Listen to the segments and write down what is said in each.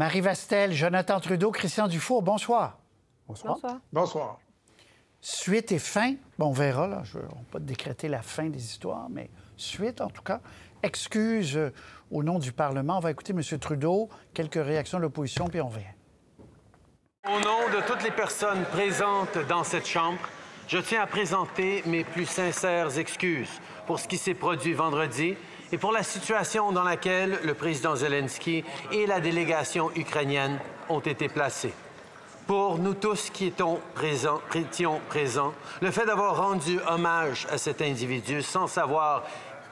Marie Vastel, Jonathan Trudeau, Christian Dufour, bonsoir. Bonsoir. Bonsoir. Suite et fin, bon, on verra, là, je ne pas décréter la fin des histoires, mais suite en tout cas. Excuse euh, au nom du Parlement. On va écouter M. Trudeau, quelques réactions de l'opposition, puis on vient. Au nom de toutes les personnes présentes dans cette Chambre, je tiens à présenter mes plus sincères excuses pour ce qui s'est produit vendredi et pour la situation dans laquelle le président Zelensky et la délégation ukrainienne ont été placés. Pour nous tous qui étions présents, le fait d'avoir rendu hommage à cet individu sans savoir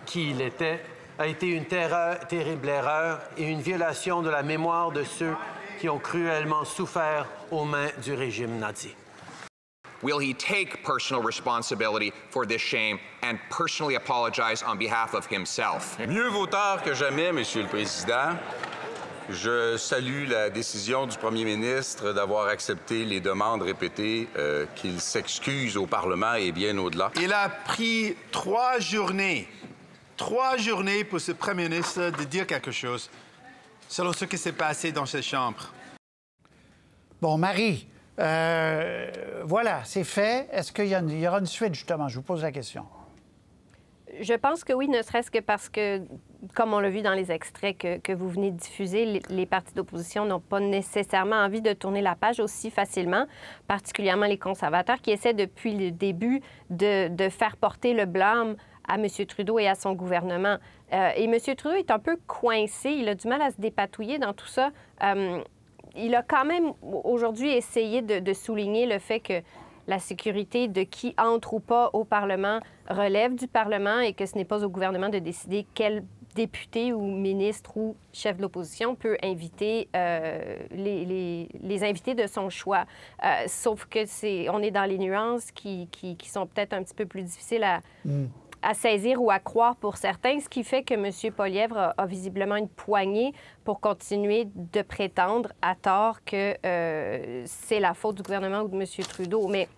qui il était a été une terrible erreur et une violation de la mémoire de ceux qui ont cruellement souffert aux mains du régime nazi behalf Mieux vaut tard que jamais, Monsieur le Président. Je salue la décision du premier ministre d'avoir accepté les demandes répétées euh, qu'il s'excuse au Parlement et bien au-delà. Il a pris trois journées, trois journées pour ce premier ministre de dire quelque chose selon ce qui s'est passé dans cette chambre. Bon, Marie, euh, voilà, c'est fait. Est-ce qu'il y, aura une suite, justement? Je vous pose la question. Je pense que oui, ne serait-ce que parce que, comme on l'a vu dans les extraits que, vous venez de diffuser, les, partis d'opposition n'ont pas nécessairement envie de tourner la page aussi facilement, particulièrement les conservateurs qui essaient depuis le début de, faire porter le blâme à M. Trudeau et à son gouvernement. Euh, et M. Trudeau est un peu coincé, il a du mal à se dépatouiller dans tout ça. Euh, il a quand même aujourd'hui essayé de, souligner le fait que la sécurité de qui entre ou pas au Parlement relève du Parlement et que ce n'est pas au gouvernement de décider quel député ou ministre ou chef de l'opposition peut inviter euh, les, invités de son choix. Euh, sauf que c'est on est dans les nuances qui, sont peut-être un petit peu plus difficiles à, hmm à saisir ou à croire pour certains, ce qui fait que M. Polièvre a, visiblement une poignée pour continuer de prétendre à tort que euh, c'est la faute du gouvernement ou de M. Trudeau. Mais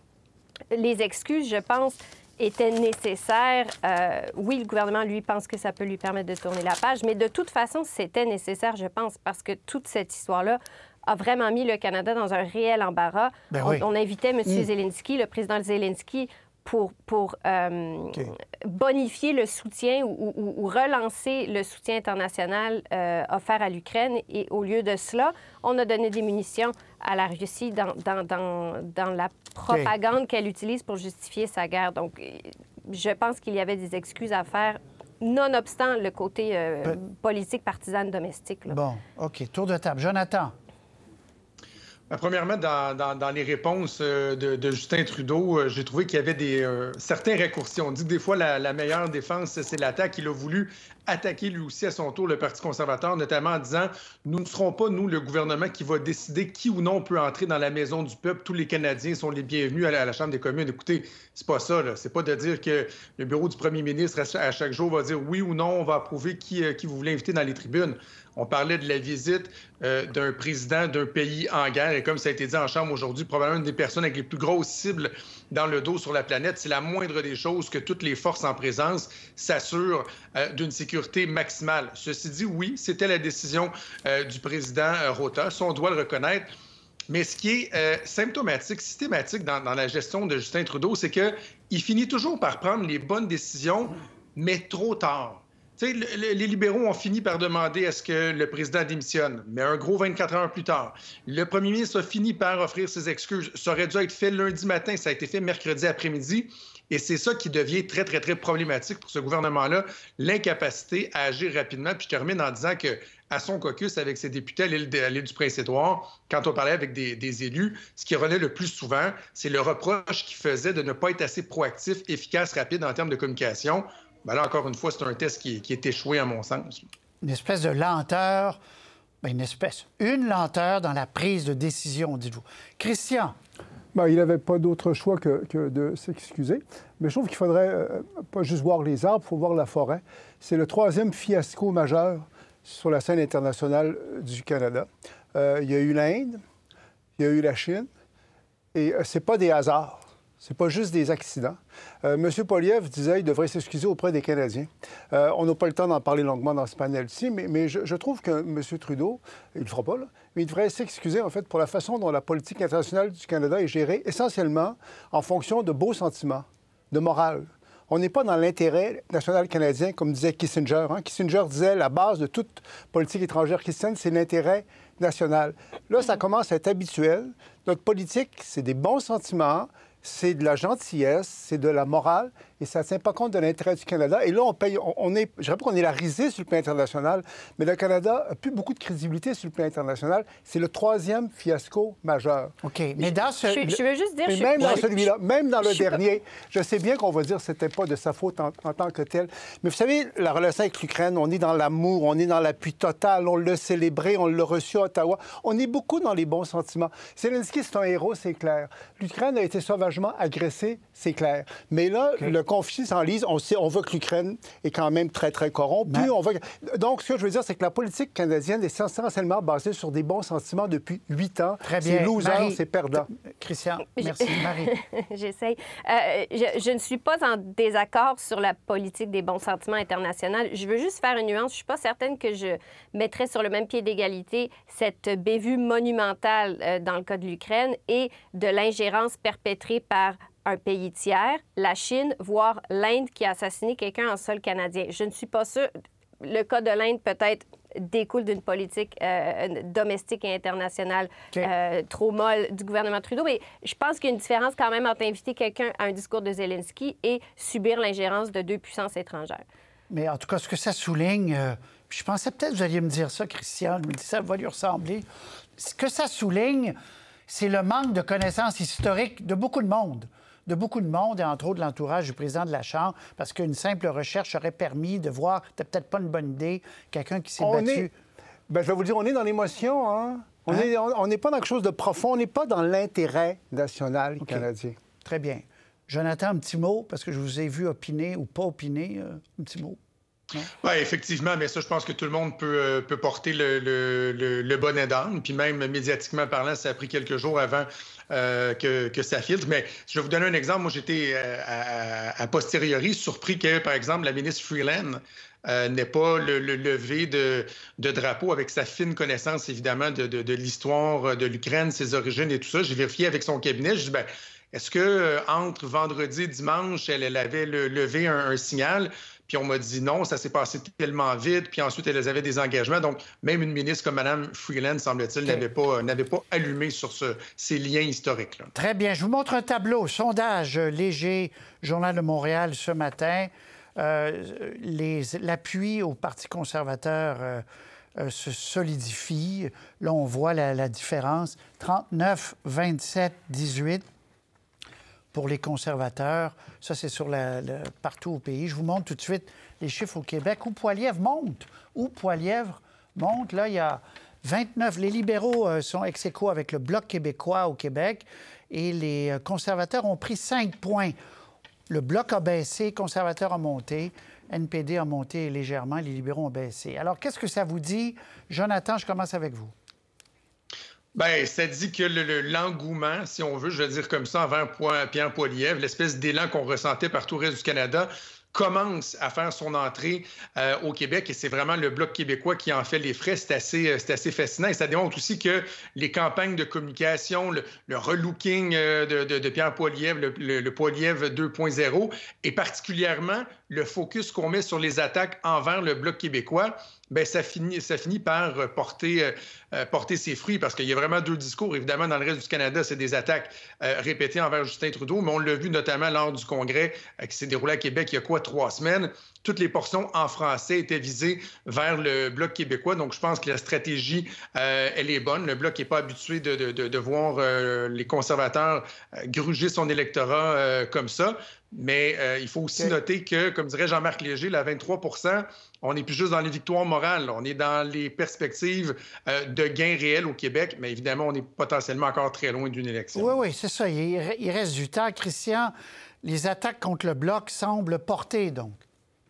les excuses, je pense, étaient nécessaires. Euh, oui, le gouvernement, lui, pense que ça peut lui permettre de tourner la page, mais de toute façon, c'était nécessaire, je pense, parce que toute cette histoire-là a vraiment mis le Canada dans un réel embarras. Ben on, invitait M. Mm. Zelensky, le président Zelensky, pour, euh, bonifier le soutien ou, relancer le soutien international euh, offert à l'Ukraine. Et au lieu de cela, on a donné des munitions à la Russie dans, dans, dans, la propagande qu'elle utilise pour justifier sa guerre. Donc, je pense qu'il y avait des excuses à faire nonobstant le côté euh, ben politique partisane domestique. Bon, OK. Tour de table. Jonathan. Euh, premièrement, dans, les réponses euh, de, Justin Trudeau, euh, j'ai trouvé qu'il y avait des, certains raccourcis. On dit que des fois, la, meilleure défense, c'est l'attaque. Il a voulu attaquer lui aussi à son tour le Parti conservateur, notamment en disant Nous ne serons pas, nous, le gouvernement qui va décider qui ou non peut entrer dans la maison du peuple. Tous les Canadiens sont les bienvenus à la, Chambre des communes. Écoutez, c'est pas ça. C'est pas de dire que le bureau du premier ministre, à chaque jour, va dire oui ou non, on va approuver qui, qui vous voulez inviter dans les tribunes. On parlait de la visite euh, d'un président d'un pays en guerre. Et comme ça a été dit en Chambre aujourd'hui, probablement une des personnes avec les plus grosses cibles dans le dos sur la planète. C'est la moindre des choses que toutes les forces en présence s'assurent euh, d'une sécurité maximale. Ceci dit, oui, c'était la décision euh, du président Rota. Ça, on doit le reconnaître. Mais ce qui est symptomatique, systématique dans, dans la gestion de Justin Trudeau, c'est qu'il finit toujours par prendre les bonnes décisions, mais trop tard les libéraux ont fini par demander à ce que le président démissionne, mais un gros 24 heures plus tard. Le premier ministre a fini par offrir ses excuses. Ça aurait dû être fait lundi matin, ça a été fait mercredi après-midi. Et c'est ça qui devient très, très, très problématique pour ce gouvernement-là, l'incapacité à agir rapidement. Puis je termine en disant que à son caucus avec ses députés à l'île du Prince-Édouard, quand on parlait avec des, élus, ce qui revenait le plus souvent, c'est le reproche qui faisait de ne pas être assez proactif, efficace, rapide en termes de communication. Ben là, encore une fois, c'est un test qui, est échoué, à mon sens. Une espèce de lenteur, ben, une espèce, une lenteur dans la prise de décision, dites-vous. Christian. Ben, il n'avait pas d'autre choix que, de s'excuser. Mais je trouve qu'il faudrait euh, pas juste voir les arbres, il faut voir la forêt. C'est le troisième fiasco majeur sur la scène internationale euh, du Canada. Euh, il y a eu l'Inde, il y a eu la Chine, et c'est pas des hasards. C'est pas juste des accidents. M. Euh, Monsieur Poliev disait qu'il devrait s'excuser auprès des Canadiens. Euh, on n'a pas le temps d'en parler longuement dans ce panel-ci, mais, je, trouve que M. Trudeau, il le fera pas, là, mais il devrait s'excuser, en fait, pour la façon dont la politique internationale du Canada est gérée, essentiellement en fonction de beaux sentiments, de morale. On n'est pas dans l'intérêt national canadien, comme disait Kissinger. Hein. Kissinger disait la base de toute politique étrangère christienne, c'est l'intérêt national. Là, ça commence à être habituel. Notre politique, c'est des bons sentiments, c'est de la gentillesse, c'est de la morale, et ça ne tient pas compte de l'intérêt du Canada. Et là, on paye, on, est, je rappelle qu'on est la risée sur le plan international, mais le Canada n'a plus beaucoup de crédibilité sur le plan international. C'est le troisième fiasco majeur. OK. mais dans ce... Je, je veux juste dire... même dans celui-là, même dans le dernier, je sais bien qu'on va dire que ce n'était pas de sa faute en, tant que tel, mais vous savez, la relation avec l'Ukraine, on est dans l'amour, on est dans l'appui total, on l'a célébré, on l'a reçu à Ottawa. On est beaucoup dans les bons sentiments. Zelensky, c'est un héros, c'est clair. L'Ukraine a été sauvagement agressée, c'est clair. Mais là, le le conflit s'enlise. On, sait, on veut que l'Ukraine est quand même très, très corrompue. On Donc, ce que je veux dire, c'est que la politique canadienne est essentiellement basée sur des bons sentiments depuis huit ans. Très bien. C'est loser, c'est perdant. Christian, merci. Marie. J'essaye. Euh, je, ne suis pas en désaccord sur la politique des bons sentiments internationaux. Je veux juste faire une nuance. Je ne suis pas certaine que je mettrais sur le même pied d'égalité cette bévue monumentale euh, dans le cas de l'Ukraine et de l'ingérence perpétrée par un pays tiers, la Chine, voire l'Inde qui a assassiné quelqu'un en sol canadien. Je ne suis pas sûre. Le cas de l'Inde peut-être découle d'une politique euh, domestique et internationale euh, trop molle du gouvernement Trudeau. Mais je pense qu'il y a une différence quand même entre inviter quelqu'un à un discours de Zelensky et subir l'ingérence de deux puissances étrangères. Mais en tout cas, ce que ça souligne, euh, je pensais peut-être que vous alliez me dire ça, Christian, je me ça va lui ressembler. Ce que ça souligne, c'est le manque de connaissances historiques de beaucoup de monde de beaucoup de monde, et entre autres l'entourage du président de la Chambre, parce qu'une simple recherche aurait permis de voir, c'était peut-être pas une bonne idée, quelqu'un qui s'est battu. Ben, je vais vous dire, on est dans l'émotion, hein? hein? On n'est pas dans quelque chose de profond, on n'est pas dans l'intérêt national canadien. Très bien. Jonathan, un petit mot, parce que je vous ai vu opiner ou pas opiner. Euh, un petit mot. Oui, effectivement, mais ça, je pense que tout le monde peut, euh, porter le, bonnet d'âme. Puis même médiatiquement parlant, ça a pris quelques jours avant euh, que, ça filtre. Mais je vais vous donner un exemple. Moi, j'étais euh, à, posteriori surpris que, par exemple, la ministre Freeland n'ait pas le, lever de, drapeau avec sa fine connaissance, évidemment, de, l'histoire de l'Ukraine, ses origines et tout ça. J'ai vérifié avec son cabinet. Je dis, ben, est-ce que entre vendredi et dimanche, elle, avait levé un, signal? puis on m'a dit non, ça s'est passé tellement vite, puis ensuite, elles avaient des engagements. Donc, même une ministre comme Mme Freeland, semble-t-il, n'avait pas, n'avait pas allumé sur ces liens historiques-là. Très bien. Je vous montre un tableau, sondage léger, Journal de Montréal ce matin. Euh, l'appui au Parti conservateur euh, euh, se solidifie. Là, on voit la, la différence. 39, 27, 18 pour les conservateurs. Ça, c'est sur partout au pays. Je vous montre tout de suite les chiffres au Québec où Poilièvre monte. Où Poilièvre monte. Là, il y a 29. Les libéraux euh, sont ex aequo avec le Bloc québécois au Québec et les euh, conservateurs ont pris 5 points. Le Bloc a baissé, conservateurs ont monté. NPD a monté légèrement, les libéraux ont baissé. Alors, qu'est-ce que ça vous dit? Jonathan, je commence avec vous. Bien, ça dit que l'engouement, le, si on veut, je veux dire comme ça, envers Pierre Poiliev, l'espèce d'élan qu'on ressentait partout au reste du Canada, commence à faire son entrée euh, au Québec et c'est vraiment le Bloc québécois qui en fait les frais. C'est assez, euh, fascinant et ça démontre aussi que les campagnes de communication, le, relooking euh, de, Pierre Poiliev, le, Poiliev 2.0 et particulièrement le focus qu'on met sur les attaques envers le Bloc québécois, ben ça finit, ça finit par euh, porter, euh, euh, porter ses fruits parce qu'il y a vraiment deux discours. Évidemment, dans le reste du Canada, c'est des attaques répétées envers Justin Trudeau, mais on l'a vu notamment lors du congrès qui s'est déroulé à Québec il y a quoi, trois semaines. Toutes les portions en français étaient visées vers le Bloc québécois. Donc, je pense que la stratégie, elle est bonne. Le Bloc n'est pas habitué de, de voir les conservateurs gruger son électorat comme ça. Mais euh, il faut aussi noter que, comme dirait Jean-Marc Léger, la 23 on n'est plus juste dans les victoires morales, on est dans les perspectives euh, de gains réels au Québec, mais évidemment, on est potentiellement encore très loin d'une élection. Oui, oui, c'est ça. Il, reste du temps. Christian, les attaques contre le Bloc semblent porter, donc.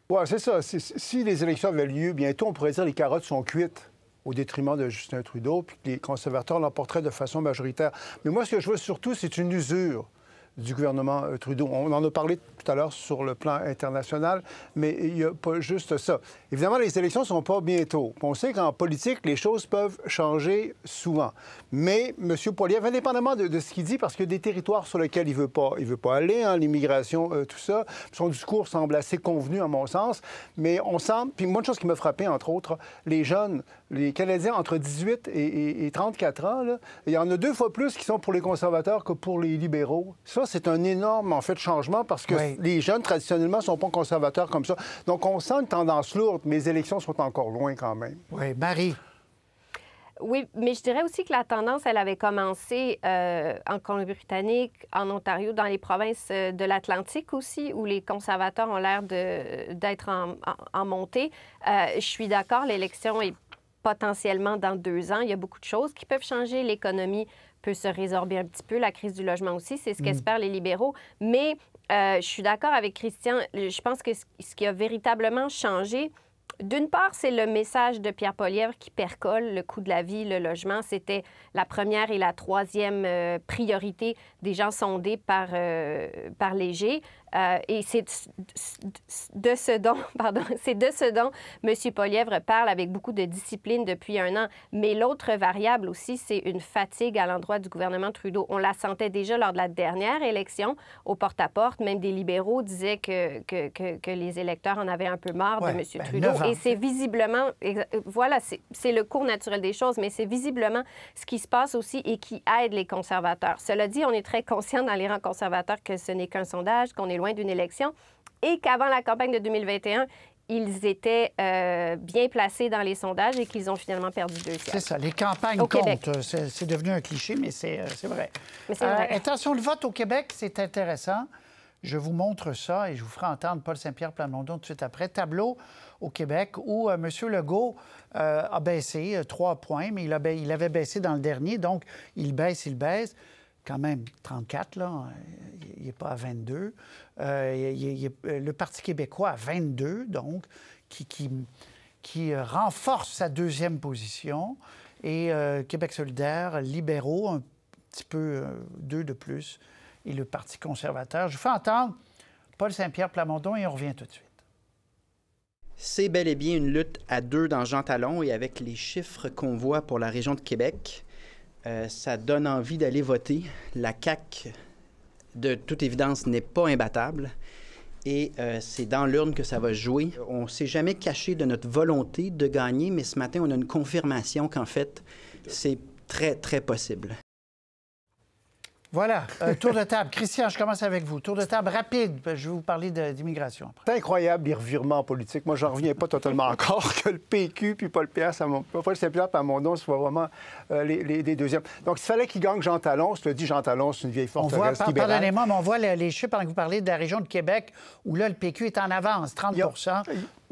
Oui, c'est ça. Si les élections avaient lieu bientôt, on pourrait dire que les carottes sont cuites au détriment de Justin Trudeau, puis que les conservateurs l'emporteraient de façon majoritaire. Mais moi, ce que je vois surtout, c'est une usure du gouvernement euh, Trudeau. On en a parlé tout à l'heure sur le plan international, mais il n'y a pas juste ça. Évidemment, les élections ne sont pas bientôt. On sait qu'en politique, les choses peuvent changer souvent. Mais M. Poiliev, indépendamment de, ce qu'il dit, parce qu'il y a des territoires sur lesquels il ne veut, pas, il veut pas aller, hein, l'immigration, euh, tout ça, son discours semble assez convenu, à mon sens, mais on sent... Puis moi, une chose qui m'a frappé, entre autres, les jeunes, les Canadiens entre 18 et, 34 ans, il y en a deux fois plus qui sont pour les conservateurs que pour les libéraux c'est un énorme, en fait, changement parce que les jeunes, traditionnellement, sont pas conservateurs comme ça. Donc, on sent une tendance lourde, mais les élections sont encore loin quand même. Oui, Marie. Oui, mais je dirais aussi que la tendance, elle avait commencé euh, en Colombie-Britannique, en Ontario, dans les provinces euh, de l'Atlantique aussi, où les conservateurs ont l'air d'être en, montée. Euh, je suis d'accord, l'élection est potentiellement dans deux ans. Il y a beaucoup de choses qui peuvent changer. L'économie peut se résorber un petit peu, la crise du logement aussi. C'est ce mm. qu'espèrent les libéraux. Mais euh, je suis d'accord avec Christian. Je pense que ce qui a véritablement changé, d'une part, c'est le message de Pierre Polièvre qui percole le coût de la vie, le logement. C'était la première et la troisième euh, priorité des gens sondés par, euh, par Léger. Euh, et c'est de ce dont, pardon, c'est de ce dont M. Polièvre parle avec beaucoup de discipline depuis un an. Mais l'autre variable aussi, c'est une fatigue à l'endroit du gouvernement Trudeau. On la sentait déjà lors de la dernière élection, au porte-à-porte. Même des libéraux disaient que, que, les électeurs en avaient un peu marre de M. Ben, Trudeau. Et c'est visiblement, euh, voilà, c'est le cours naturel des choses, mais c'est visiblement ce qui se passe aussi et qui aide les conservateurs. Cela dit, on est très conscient dans les rangs conservateurs que ce n'est qu'un sondage, qu'on est loin d'une élection et qu'avant la campagne de 2021, ils étaient euh, bien placés dans les sondages et qu'ils ont finalement perdu deux sièges. C'est ça, les campagnes comptent. Euh, c'est devenu un cliché, mais c'est euh, vrai. Mais vrai. attention, le vote au Québec, c'est intéressant. Je vous montre ça et je vous ferai entendre Paul Saint-Pierre Plamondon tout de suite après. Tableau au Québec où Monsieur M. Legault a baissé trois points, mais il, il avait baissé dans le dernier, donc il baisse, il baisse quand même 34, là, il n'est pas à 22. Euh, euh, le Parti québécois à 22, donc, qui, qui, euh, renforce sa deuxième position. Et Québec solidaire, libéraux, un petit peu, deux de plus, et le Parti conservateur. Je vous fais entendre Paul Saint-Pierre Plamondon et on revient tout de suite. C'est bel et bien une lutte à deux dans Jean Talon et avec les chiffres qu'on voit pour la région de Québec, euh, ça donne envie d'aller voter. La CAC, de toute évidence, n'est pas imbattable. Et euh, c'est dans l'urne que ça va jouer. On ne s'est jamais caché de notre volonté de gagner, mais ce matin, on a une confirmation qu'en fait, c'est très, très possible. Voilà. Euh, tour de table. Christian, je commence avec vous. Tour de table rapide. Je vais vous parler d'immigration C'est incroyable les revirements politiques. Moi, j'en reviens pas totalement encore que le PQ puis Paul Pierre, ça mon... Paul Saint-Pierre mon nom soit vraiment euh, les, deuxièmes. Donc, il fallait qu'il gagne Jean Talon. Je te dis, Jean Talon, c'est une vieille forteresse Pardonnez-moi, mais on voit les, chiffres pendant que vous parlez de la région de Québec où là, le PQ est en avance, 30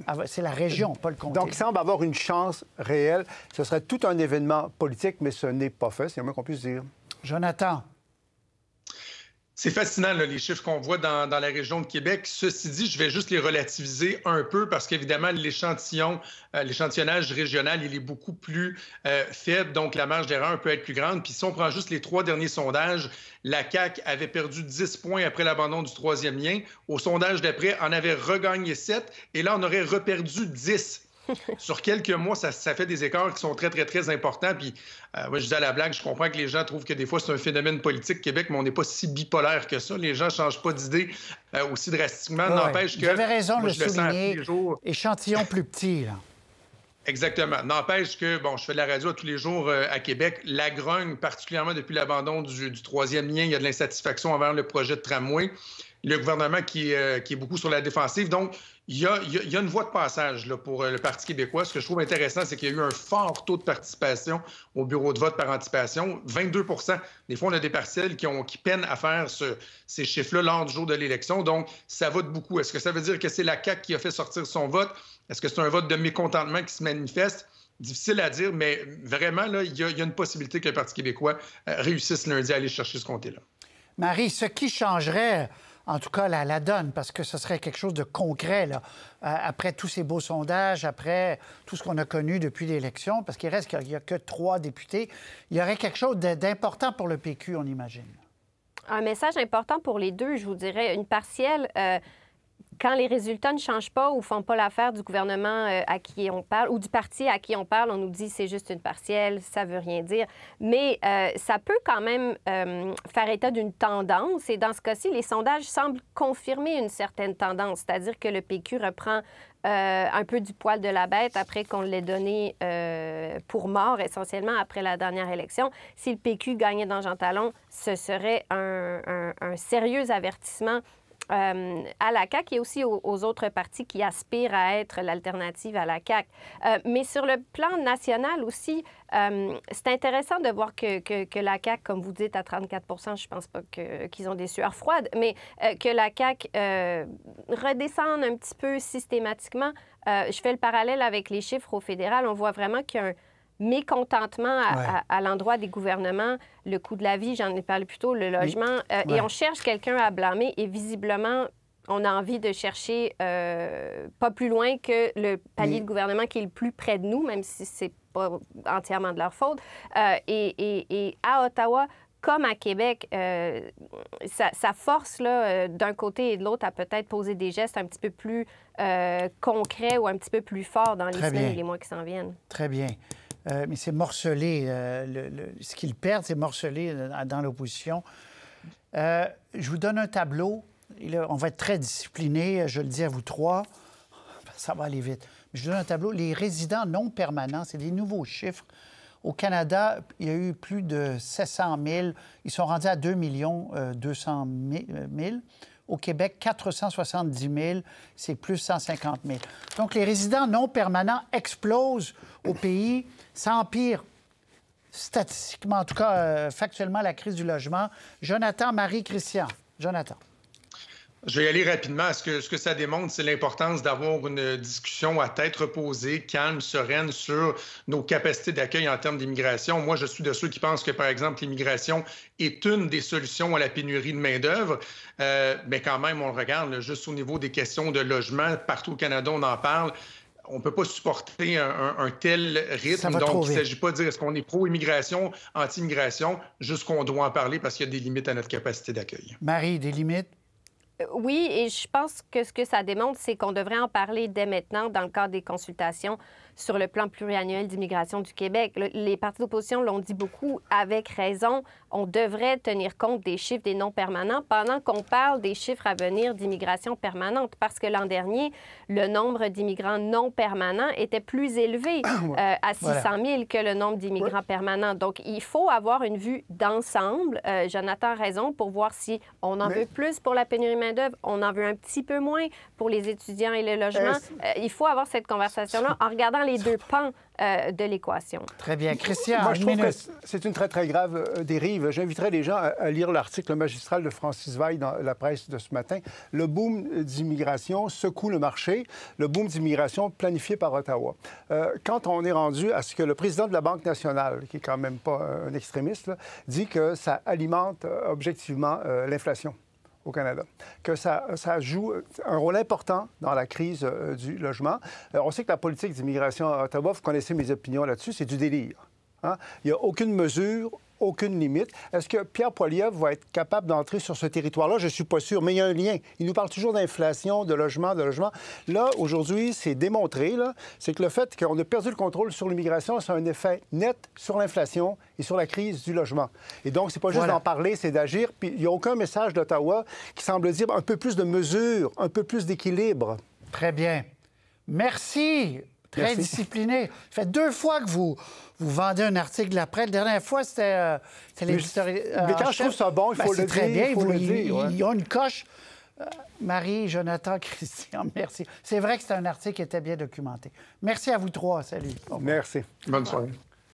ah C'est la région, pas le comté. Donc, il semble avoir une chance réelle. Ce serait tout un événement politique, mais ce n'est pas fait, c'est le moins qu'on puisse dire. Jonathan, c'est fascinant, les chiffres qu'on voit dans, la région de Québec. Ceci dit, je vais juste les relativiser un peu parce qu'évidemment, l'échantillon, euh, l'échantillonnage régional, il est beaucoup plus euh, faible, donc la marge d'erreur peut être plus grande. Puis si on prend juste les trois derniers sondages, la CAC avait perdu 10 points après l'abandon du troisième lien. Au sondage d'après, on avait regagné 7 et là, on aurait reperdu 10 sur quelques mois, ça, fait des écarts qui sont très, très, très importants. Puis, euh, moi, je dis à la blague, je comprends que les gens trouvent que des fois, c'est un phénomène politique Québec, mais on n'est pas si bipolaire que ça. Les gens ne changent pas d'idée euh, aussi drastiquement. N'empêche que. Vous avez raison de le souligner. Échantillon plus petit, là. Exactement. N'empêche que, bon, je fais de la radio tous les jours euh, à Québec. La grogne, particulièrement depuis l'abandon du, troisième lien, il y a de l'insatisfaction envers le projet de tramway. Le gouvernement qui, qui est beaucoup sur la défensive. Donc, il y, a, une voie de passage pour euh, le Parti québécois. Ce que je trouve intéressant, c'est qu'il y a eu un fort taux de participation au bureau de vote par anticipation, 22 Des fois, on a des partiels qui, ont, peinent à faire ces chiffres-là lors du jour de l'élection. Donc, ça vote beaucoup. Est-ce que ça veut dire que c'est la CAQ qui a fait sortir son vote? Est-ce que c'est un vote de mécontentement qui se manifeste? Difficile à dire, mais vraiment, il, y a, il y a une possibilité que le Parti québécois euh, réussisse lundi à aller chercher ce comté-là. Marie, ce qui changerait en tout cas, la, la donne, parce que ce serait quelque chose de concret, là, euh, après tous ces beaux sondages, après tout ce qu'on a connu depuis l'élection, parce qu'il reste qu'il n'y a que trois députés. Il y aurait quelque chose d'important pour le PQ, on imagine un message important pour les deux, je vous dirais. Une partielle, euh, quand les résultats ne changent pas ou font pas l'affaire du gouvernement euh, à qui on parle ou du parti à qui on parle, on nous dit c'est juste une partielle, ça veut rien dire. Mais euh, ça peut quand même euh, faire état d'une tendance. Et dans ce cas-ci, les sondages semblent confirmer une certaine tendance, c'est-à-dire que le PQ reprend un peu du poil de la bête après qu'on l'ait donné pour mort, essentiellement après la dernière élection. Si le PQ gagnait dans Jean Talon, ce serait un sérieux avertissement euh, à la CAQ et aussi aux, autres partis qui aspirent à être l'alternative à la CAQ. Euh, mais sur le plan national aussi, euh, c'est intéressant de voir que, la CAQ, comme vous dites, à 34 je pense pas qu'ils ont des sueurs froides, mais que la CAQ redescende un petit peu systématiquement. je fais le parallèle avec les chiffres au fédéral. On voit vraiment qu'il y a un mécontentement à, l'endroit des gouvernements, le coût de la vie, j'en ai parlé plus tôt, le logement, euh, et on cherche quelqu'un à blâmer et visiblement, on a envie de chercher euh, pas plus loin que le palier de gouvernement qui est le plus près de nous, même si c'est pas entièrement de leur faute. Euh, et à Ottawa, comme à Québec, euh, ça, force là, euh, d'un côté et de l'autre à peut-être poser des gestes un petit peu plus euh, concrets ou un petit peu plus forts dans les semaines et les mois qui s'en viennent. Très bien. Euh, mais c'est morcelé. ce qu'ils perdent, c'est morcelé dans l'opposition. je vous donne un tableau. on va être très discipliné, je le dis à vous trois. Ça va aller vite. Je vous donne un tableau. Les résidents non permanents, c'est des nouveaux chiffres au Canada, il y a eu plus de 700 000. Ils sont rendus à 2 200 000. Au Québec, 470 000, c'est plus 150 000. Donc, les résidents non permanents explosent au pays, Ça empire statistiquement, en tout cas euh, factuellement, la crise du logement. Jonathan, Marie, Christian. Jonathan. Je vais y aller rapidement. Ce que, ce que ça démontre, c'est l'importance d'avoir une discussion à tête reposée, calme, sereine sur nos capacités d'accueil en termes d'immigration. Moi, je suis de ceux qui pensent que, par exemple, l'immigration est une des solutions à la pénurie de main-d'œuvre. Euh, mais quand même, on le regarde juste au niveau des questions de logement. Partout au Canada, on en parle on ne peut pas supporter un, un tel rythme. Donc, il ne s'agit pas de dire est-ce qu'on est pro-immigration, anti-immigration, juste qu'on doit en parler parce qu'il y a des limites à notre capacité d'accueil. Marie, des limites euh, oui, et je pense que ce que ça démontre, c'est qu'on devrait en parler dès maintenant dans le cadre des consultations sur le plan pluriannuel d'immigration du Québec. Les partis d'opposition l'ont dit beaucoup, avec raison. On devrait tenir compte des chiffres des non-permanents pendant qu'on parle des chiffres à venir d'immigration permanente, parce que l'an dernier, le nombre d'immigrants non-permanents était plus élevé euh, à 600 000 que le nombre d'immigrants permanents. Donc, il faut avoir une vue d'ensemble. Euh, Jonathan a raison pour voir si on en veut plus pour la pénurie d'oeuvre, on en veut un petit peu moins pour les étudiants et le logement. Euh, euh, il faut avoir cette conversation-là en regardant les deux pans euh, de l'équation. Très bien. Christian, Moi, je trouve que c'est une très, très grave dérive. J'inviterai les gens à lire l'article magistral de Francis Veil dans la presse de ce matin. Le boom d'immigration secoue le marché, le boom d'immigration planifié par Ottawa. quand on est rendu à ce que le président de la Banque nationale, qui est quand même pas un extrémiste, dit que ça alimente objectivement l'inflation au Canada, que ça, joue euh, un rôle important dans la crise euh, du logement. Euh, on sait que la politique d'immigration à Ottawa, vous connaissez mes opinions là-dessus, c'est du délire. Hein. Il n'y a aucune mesure aucune limite. Est-ce que Pierre Poilievre va être capable d'entrer sur ce territoire-là? Je ne suis pas sûr, mais il y a un lien. Il nous parle toujours d'inflation, de logement, de logement. Là, aujourd'hui, c'est démontré, c'est que le fait qu'on a perdu le contrôle sur l'immigration, ça a un effet net sur l'inflation et sur la crise du logement. Et donc, c'est pas juste d'en parler, c'est d'agir. Puis il n'y a aucun message d'Ottawa qui semble dire un peu plus de mesures, un peu plus d'équilibre. Très bien. Merci, très discipliné. Ça fait deux fois que vous, vous vendez un article de La dernière fois, c'était euh, euh Mais, quand je trouve ça bon, il ben, faut le dire. très bien. Il faut une coche. Euh, Marie, Jonathan, Christian, merci. C'est vrai que c'est un article qui était bien documenté. Merci à vous trois. Salut. Merci. Bonne soirée.